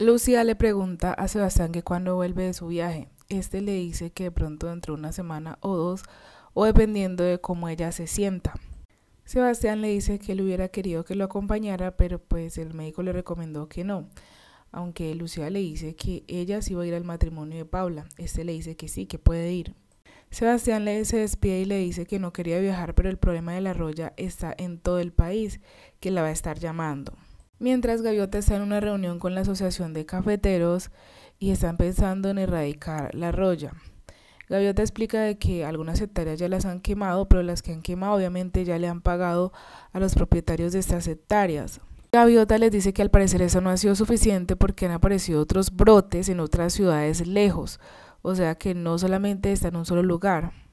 Lucía le pregunta a Sebastián que cuándo vuelve de su viaje. Este le dice que de pronto dentro de una semana o dos, o dependiendo de cómo ella se sienta. Sebastián le dice que le hubiera querido que lo acompañara, pero pues el médico le recomendó que no. Aunque Lucía le dice que ella sí va a ir al matrimonio de Paula. Este le dice que sí, que puede ir. Sebastián le se despide y le dice que no quería viajar, pero el problema de la roya está en todo el país, que la va a estar llamando. Mientras Gaviota está en una reunión con la Asociación de Cafeteros y están pensando en erradicar la roya. Gaviota explica que algunas hectáreas ya las han quemado, pero las que han quemado obviamente ya le han pagado a los propietarios de estas hectáreas. Gaviota les dice que al parecer eso no ha sido suficiente porque han aparecido otros brotes en otras ciudades lejos, o sea que no solamente está en un solo lugar.